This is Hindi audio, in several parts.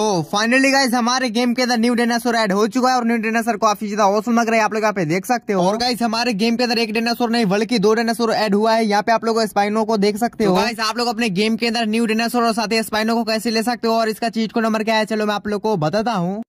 तो फाइनली गाइस हमारे गेम के अंदर न्यू डेनासोर ऐड हो चुका है और न्यू डेनासोर काफी ज्यादा औसम लग रहा है आप लोग यहाँ पे देख सकते हो और गाइस हमारे गेम के अंदर एक डेनासोर नहीं बल्कि दो डेनासोर ऐड हुआ है यहाँ पे आप लोग स्पाइनो को देख सकते तो हो तो गाइस आप लोग अपने गेम के अंदर न्यू डेनासोर और साथ ही स्पाइनो को कैसे ले सकते हो और इसका चीज को नंबर क्या है चलो मैं आप लोग को बताता हूँ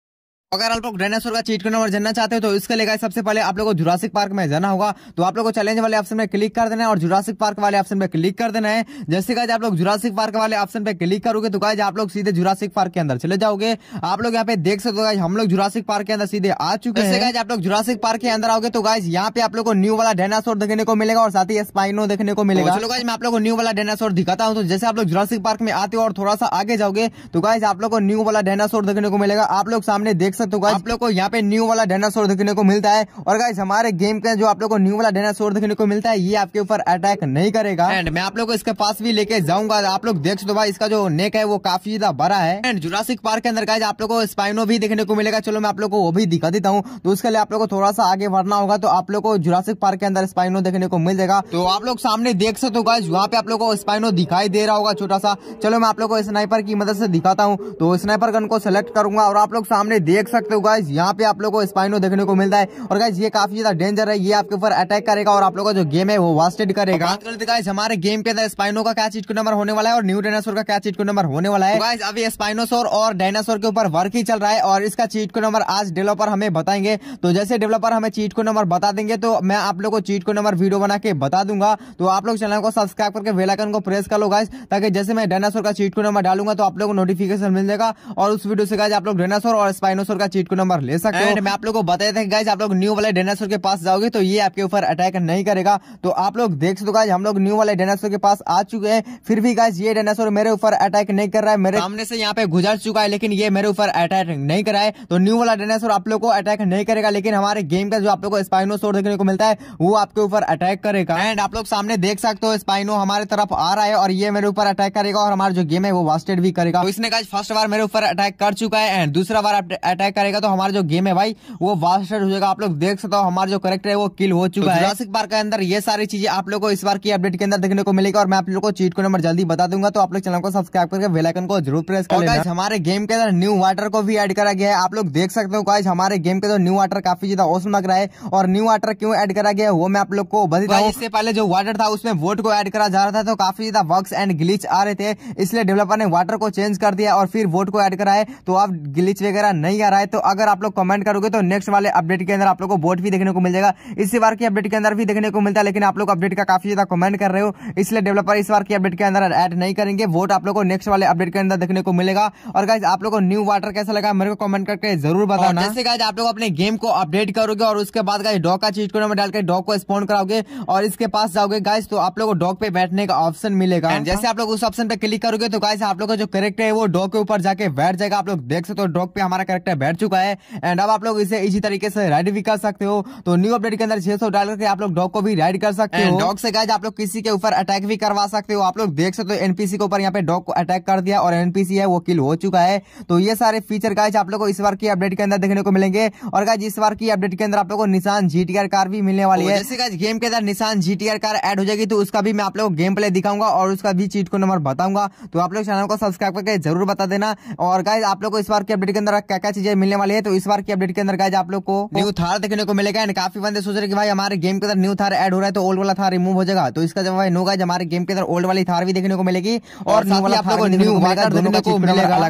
अगर आप लोग डायनासोर का चीट नंबर जानना चाहते हो तो इसके लिए सबसे पहले आप लोग को जुरासिक पार्क में जाना होगा तो आप लोग को चैलेंज वाले ऑप्शन में क्लिक कर देना है और जुरासिक पार्क वाले ऑप्शन में क्लिक कर देना है जैसे गाइज आप लोग जुरासिक पार्क वाले ऑप्शन पे क्लिक करोगे तो गाइज आप लोग सीधे जुरासिक पार्क के अंदर चले जाओगे आप लोग यहाँ पे देख सकते हो गाइज हम लोग जुरासिक पार्क के अंदर सीधे आ चुके हैं गाइज आप लोग जुरासिक पार्क के अंदर आओगे तो गाइज यहाँ पे आप लोग को न्यू वाला डायनासोर देखने को मिलेगा और साथ ही स्पाइनो देखने को मिलेगा चलो गाइज मैं आप लोग को न्यू वाला डायनासोर दिखाता हूँ तो जैसे आप लोग जुरासिक पार्क में आते हो और थोड़ा सा आगे जाओगे तो गाय आप लोग को न्यू वाला डायनासोर देखने को मिलेगा आप लोग सामने देख सकते हो आप लोग को यहाँ पे न्यू वाला डायनासोर देखने को मिलता है और गाइज हमारे गेम के जो आप लोग को न्यू वाला डायनासोर देखने को मिलता है ये आपके ऊपर अटैक नहीं करेगा एंड मैं आप लोग को इसके पास भी लेके जाऊंगा आप लोग देख सकते भाई इसका जो नेक है वो काफी ज्यादा बड़ा है एंड जुरासिक पार्क के अंदर गाइज आप लोग को स्पाइनो भी देखने को मिलेगा चलो मैं आप लोग को वो भी दिखा देता हूँ तो उसके लिए आप लोग को थोड़ा सा आगे बढ़ना होगा तो आप लोग को जुरासिक पार्क के अंदर स्पाइनो देखने को मिल जाएगा तो आप लोग सामने देख सकते हो गाइज वहाँ पे आप लोग को स्पाइनो दिखाई दे रहा होगा छोटा सा चलो मैं आप लोग को स्नाइपर की मदद से दिखाता हूँ तो स्नाइपर गन को सेलेक्ट करूंगा और आप लोग सामने देख देख सकते हो गाइज यहाँ पे आप लोग को स्पाइनो देखने को मिलता है और गाइज ये काफी ज्यादा डेंजर है ये आपके ऊपर अटैक करेगा और आप लोग का जो गेम है वो वास्टेड करेगा गाइज हमारे गेम के अंदर स्पाइनो का क्या चीज को नंबर होने वाला है और न्यू डायनासोर का क्या चीज को नंबर होने वाला है गाइज तो अभी स्पाइनोसोर और डायनासोर के ऊपर वर्क ही चल रहा है और इसका चीट को नंबर आज डेवलपर हमें बताएंगे तो जैसे डेवलपर हमें चीट को नंबर बता देंगे तो मैं आप लोग को चीट को नंबर वीडियो बना के बता दूंगा तो आप लोग चैनल को सब्सक्राइब करके वेलाइकन को प्रेस कर लो गाइज ताकि जैसे मैं डायनासोर का चीट को नंबर डालूंगा तो आप लोग को नोटिफिकेशन मिल जाएगा और उस वीडियो से गाइज आप लोग डायनासोर और स्पाइनोसोर का चीट को नंबर ले सकते हो मैं आप लोग को बताया था गाइज आप लोग न्यू वाले डेनासोर के पास जाओगे तो ये आपके ऊपर अटैक नहीं करेगा तो आप लोग देख सकते हो गाइज हम लोग न्यू वाले डेनासोर के पास आ चुके हैं फिर भी गाइज ये डेनासोर मेरे ऊपर अटैक नहीं कर रहा है मेरे सामने से यहाँ पे गुजर चुका है लेकिन ये मेरे ऊपर अटैक नहीं करा है तो न्यू वाला डेनासोर आप लोग को अटैक नहीं करेगा लेकिन हमारे गेम का जो आप लोग को स्पाइनोसोर देखने को मिलता है वो आपके ऊपर अटैक करेगा एंड आप लोग सामने देख सकते हो स्पाइनो हमारे तरफ आ रहा है और ये मेरे ऊपर अटैक करेगा और हमारा जो गेम है वो वास्टेड भी करेगा तो इसने गाइज फर्स्ट बार मेरे ऊपर अटैक कर चुका है एंड दूसरा बार अटैक अटैक करेगा तो हमारा जो गेम है भाई वो वास्ट हो जाएगा आप लोग देख सकते हो हमारा जो करेक्टर है वो किल हो चुका तो है जुरासिक पार्क के अंदर ये सारी चीजें आप लोग को इस बार की अपडेट के अंदर देखने को मिलेगी और मैं आप लोग को चीट को नंबर जल्दी बता दूंगा तो आप लोग चैनल को सब्सक्राइब करके वेलाइकन को जरूर प्रेस कर हमारे गेम के अंदर न्यू वाटर को भी एड करा गया है आप लोग देख सकते हो गाइज हमारे गेम के अंदर न्यू वाटर काफी ज्यादा औसम लग रहा है और न्यू वाटर क्यों एड करा गया वो मैं आप लोग को बताऊँ इससे पहले जो वाटर था उसमें वोट को एड करा जा रहा था तो काफी ज्यादा वर्क एंड ग्लिच आ रहे थे इसलिए डेवलपर ने वाटर को चेंज कर दिया और फिर वोट को एड करा है तो अब ग्लिच वगैरह नहीं आ रहा रहा है तो अगर आप लोग कमेंट करोगे तो नेक्स्ट वाले अपडेट के अंदर आप लोग को बोट भी देखने को मिल जाएगा इस बार की अपडेट के अंदर भी देखने को मिलता है लेकिन आप लोग अपडेट का काफी ज्यादा कमेंट कर रहे हो इसलिए डेवलपर इस बार की अपडेट के अंदर एड नहीं करेंगे वोट आप लोग को नेक्स्ट वाले अपडेट के अंदर देखने को मिलेगा और गाइज आप लोग को न्यू वाटर कैसा लगा मेरे को कमेंट करके जरूर बताना जैसे गाइज आप लोग अपने गेम को अपडेट करोगे और उसके बाद गाइज डॉग का चीज को में डालकर डॉग को स्पॉन्ड कराओगे और इसके पास जाओगे गाइज तो आप लोग को डॉग पे बैठने का ऑप्शन मिलेगा जैसे हाँ। आप लोग उस ऑप्शन पे क्लिक करोगे तो गाइज आप लोग का जो करेक्टर है वो डॉग के ऊपर जाके बैठ जाएगा आप लोग देख सकते हो डॉग पे हमारा करेक्टर बैठ बैठ चुका है एंड अब आप लोग इसे इसी तरीके से राइड भी कर सकते हो तो न्यू अपडेट के अंदर 600 डाल करके आप लोग डॉग को भी राइड कर सकते हो डॉग से गाइज आप लोग किसी के ऊपर अटैक भी करवा सकते हो आप लोग देख सकते हो एनपीसी के ऊपर यहाँ पे डॉग को अटैक कर दिया और एनपीसी है वो किल हो चुका है तो ये सारे फीचर गाइज आप लोग को इस बार की अपडेट के अंदर देखने को मिलेंगे और गाइज इस बार की अपडेट के अंदर आप लोग को निशान जीटीआर कार भी मिलने वाली तो है गेम के अंदर निशान जीटीआर कार एड हो जाएगी तो उसका भी मैं आप लोग गेम प्ले दिखाऊंगा और उसका भी चीट को नंबर बताऊंगा तो आप लोग चैनल को सब्सक्राइब करके जरूर बता देना और गाइज आप लोग को इस बार की अपडेट के अंदर क्या क्या चीजें मिलने वाली है तो इस बार की अपडेट के अंदर गाइज आप लोग को न्यू थार देखने को मिलेगा एंड काफी बंदे सोच रहे कि भाई हमारे गेम के अंदर न्यू थार एड हो रहा है तो ओल्ड वाला थार रिमूव हो जाएगा तो इसका जब भाई नो गाइज हमारे गेम के अंदर ओल्ड वाली थार भी देखने को मिलेगी और अलग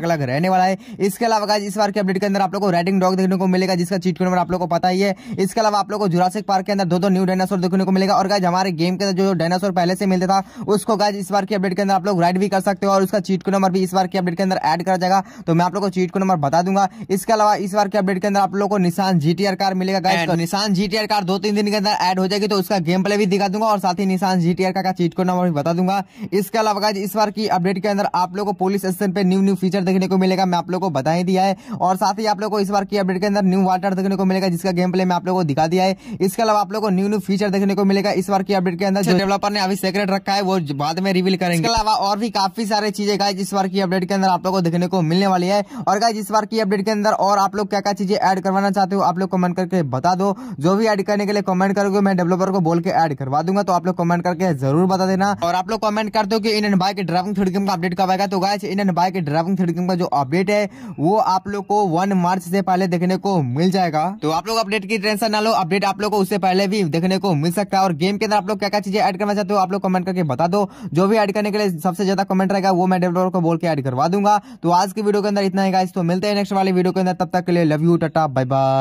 अलग रहने वाला है इसके अलावा इस बार की अपडेट के अंदर आप लोग को राइडिंग डॉग देखने को मिलेगा जिसका चीट नंबर आप लोग को पता ही है इसके अलावा आप लोग को जुरासिक पार्क के अंदर दो दो न्यू डायनासोर देखने को मिलेगा और गाइज हमारे गेम के अंदर जो डायनासोर पहले से मिलता था उसको गाइज इस बार की अपडेट के अंदर आप लोग राइड भी कर सकते हो और उसका चीट को नंबर भी इस बार की अपडेट के अंदर एड करा जाएगा तो मैं आप लोग को चीट को नंबर बता दूंगा इसके इसके अलावा इस बार के अपडेट के अंदर आप लोगों को निशान जीटीआर कार मिलेगा गाइस तो निशान जीटीआर कार दो तीन दिन के अंदर ऐड हो जाएगी तो उसका गेम प्ले भी दिखा दूंगा और साथ ही निशान जीटीआर का चीट को नंबर भी बता दूंगा इसके अलावा गाइस इस बार की अपडेट के अंदर आप लोग को पुलिस स्टेशन पे न्यू न्यू फीचर देखने को मिलेगा मैं आप लोग को बता ही दिया है और साथ ही आप लोग को इस बार की अपडेट के अंदर न्यू वाटर देखने को मिलेगा जिसका गेम प्ले मैं आप लोग को दिखा दिया है इसके अलावा आप लोग को न्यू न्यू फीचर देखने को मिलेगा इस बार की अपडेट के अंदर जो डेवलपर ने अभी सेक्रेट रखा है वो बाद में रिवील करेंगे इसके अलावा और भी काफी सारी चीजें गाइज इस बार की अपडेट के अंदर आप लोग को देखने को मिलने वाली है और गाइज इस बार की अपडेट के अंदर और आप लोग क्या क्या चीज़ें ऐड करवाना चाहते हो आप लोग कमेंट करके बता दो जो भी ऐड करने के लिए कमेंट करोगे मैं डेवलपर को बोल के ऐड करवा दूंगा तो आप लोग कमेंट करके जरूर बता देना और आप लोग कमेंट करते हो कि Indian bike driving three का अपडेट कब आएगा तो guy Indian bike driving three का जो अपडेट है वो आप लोग को वन मार्च से पहले देखने को मिल जाएगा तो आप लोग अपडेट की टेंशन ना लो अपडेट आप लोग को उससे पहले भी देखने को मिल सकता है और गेम के अंदर आप लोग क्या क्या चीजें ऐड करना चाहते हो आप लोग कमेंट करके बता दो जो भी ऐड करने के लिए सबसे ज्यादा कमेंट रहेगा वो मैं डेवलपर को बोल के ऐड करवा दूंगा तो आज की वीडियो के अंदर इतना ही गाइस तो मिलते हैं नेक्स्ट वाली वीडियो के अंदर तब तक के लिए love you tata bye bye